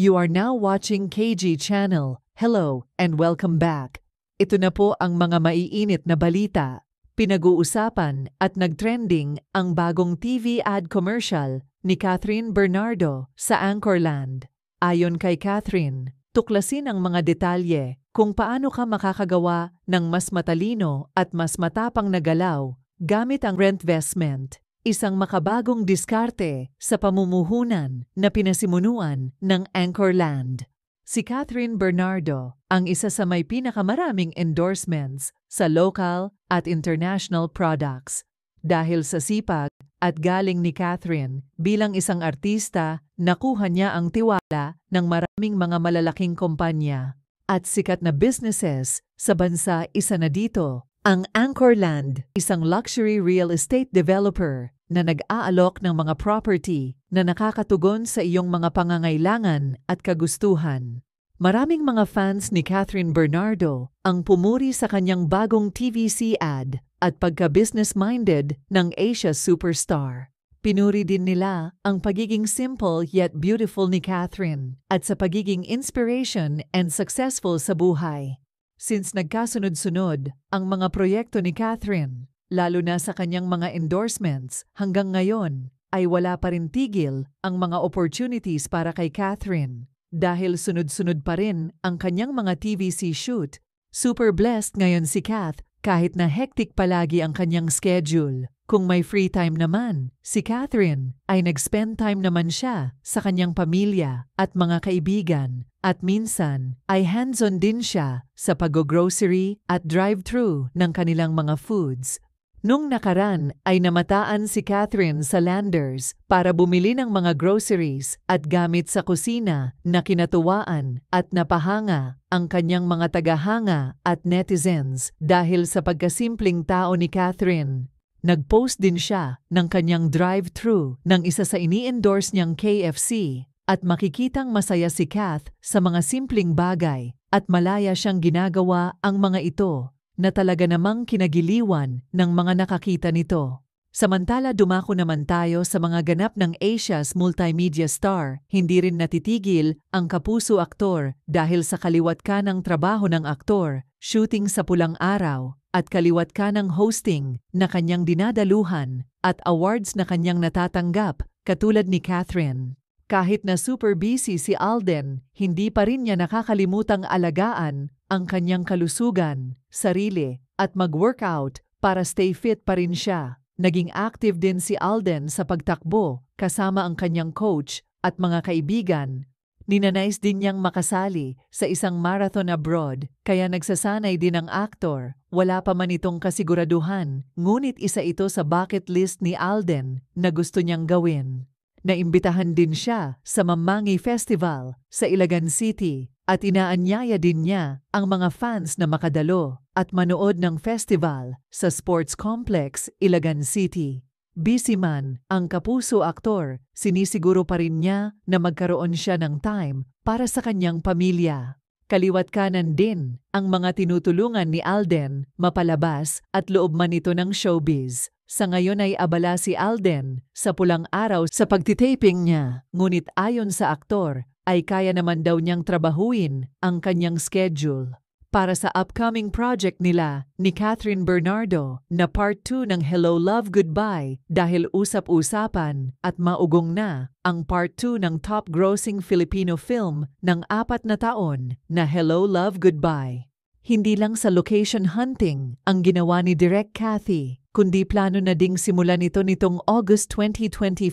You are now watching KG Channel. Hello and welcome back. Ito na po ang mga maiinit na balita. Pinag-uusapan at nagtrending ang bagong TV ad commercial ni Catherine Bernardo sa Anchorland. Ayon kay Catherine, tuklasin ang mga detalye kung paano ka makakagawa ng mas matalino at mas matapang na galaw gamit ang rentvestment isang makabagong diskarte sa pamumuhunan na pinasimunuan ng Anchorland. Si Catherine Bernardo ang isa sa may pinakamaraming endorsements sa local at international products dahil sa sipag at galing ni Catherine bilang isang artista, nakuha niya ang tiwala ng maraming mga malalaking kumpanya at sikat na businesses sa bansa isa na dito ang Anchorland, isang luxury real estate developer na nag-aalok ng mga property na nakakatugon sa iyong mga pangangailangan at kagustuhan. Maraming mga fans ni Catherine Bernardo ang pumuri sa kanyang bagong TVC ad at pagka-business-minded ng Asia superstar. Pinuri din nila ang pagiging simple yet beautiful ni Catherine at sa pagiging inspiration and successful sa buhay. Since nagkasunod-sunod ang mga proyekto ni Catherine, lalo na sa kanyang mga endorsements, hanggang ngayon ay wala pa rin tigil ang mga opportunities para kay Catherine. Dahil sunod-sunod pa rin ang kanyang mga TVC shoot, super blessed ngayon si Kath kahit na hectic palagi ang kanyang schedule. Kung may free time naman, si Catherine ay nag-spend time naman siya sa kanyang pamilya at mga kaibigan at minsan ay hands-on din siya sa pag-grocery at drive-thru ng kanilang mga foods Nung nakaraan ay namataan si Catherine sa Landers para bumili ng mga groceries at gamit sa kusina na kinatuwaan at napahanga ang kanyang mga tagahanga at netizens dahil sa pagkasimpleng tao ni Catherine. Nag-post din siya ng kanyang drive-thru ng isa sa ini-endorse niyang KFC at makikitang masaya si Kath sa mga simpleng bagay at malaya siyang ginagawa ang mga ito na talaga namang kinagiliwan ng mga nakakita nito. Samantala dumako naman tayo sa mga ganap ng Asia's multimedia star, hindi rin natitigil ang kapuso aktor dahil sa kaliwat ka ng trabaho ng aktor, shooting sa pulang araw, at kaliwat ka ng hosting na kanyang dinadaluhan at awards na kanyang natatanggap katulad ni Catherine. Kahit na super busy si Alden, hindi pa rin niya nakakalimutang alagaan ang kanyang kalusugan, sarili, at mag-workout para stay fit pa rin siya. Naging active din si Alden sa pagtakbo kasama ang kanyang coach at mga kaibigan. Ninanais din niyang makasali sa isang marathon abroad kaya nagsasanay din ang aktor. Wala pa man itong kasiguraduhan, ngunit isa ito sa bucket list ni Alden na gusto niyang gawin. Naimbitahan din siya sa Mamangi Festival sa Ilagan City at inaanyaya din niya ang mga fans na makadalo at manood ng festival sa Sports Complex Ilagan City. Busy man ang kapuso aktor, sinisiguro pa rin niya na magkaroon siya ng time para sa kanyang pamilya. Kaliwat kanan din ang mga tinutulungan ni Alden, mapalabas at loob man ito ng showbiz. Sa ngayon ay abala si Alden sa pulang araw sa pagtitaping niya. Ngunit ayon sa aktor, ay kaya naman daw niyang trabahuin ang kanyang schedule para sa upcoming project nila ni Catherine Bernardo na part 2 ng Hello Love Goodbye dahil usap-usapan at maugong na ang part 2 ng top-grossing Filipino film ng apat na taon na Hello Love Goodbye. Hindi lang sa location hunting ang ginawa ni Direk Cathy, kundi plano na ding simulan ito nitong August 2024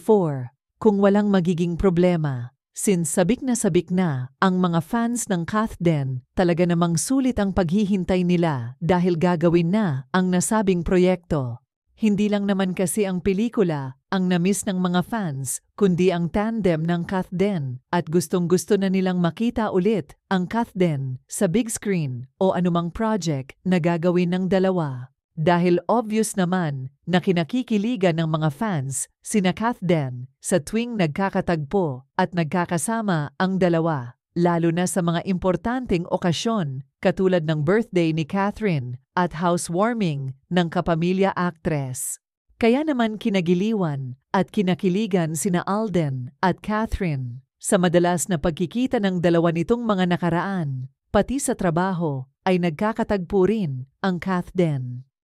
kung walang magiging problema. Since sabik na sabik na, ang mga fans ng Kathden, talaga namang sulit ang paghihintay nila dahil gagawin na ang nasabing proyekto. Hindi lang naman kasi ang pelikula ang namiss ng mga fans, kundi ang tandem ng Kathden at gustong-gusto na nilang makita ulit ang Kathden sa big screen o anumang project na gagawin ng dalawa. Dahil obvious naman na kinakikiligan ng mga fans si Kathden sa tuwing nagkakatagpo at nagkakasama ang dalawa, lalo na sa mga importanteng okasyon katulad ng birthday ni Catherine at housewarming ng kapamilya actress. Kaya naman kinagiliwan at kinakiligan sina Alden at Catherine sa madalas na pagkikita ng dalawa nitong mga nakaraan, pati sa trabaho ay nagkakatagpo rin ang Kathden.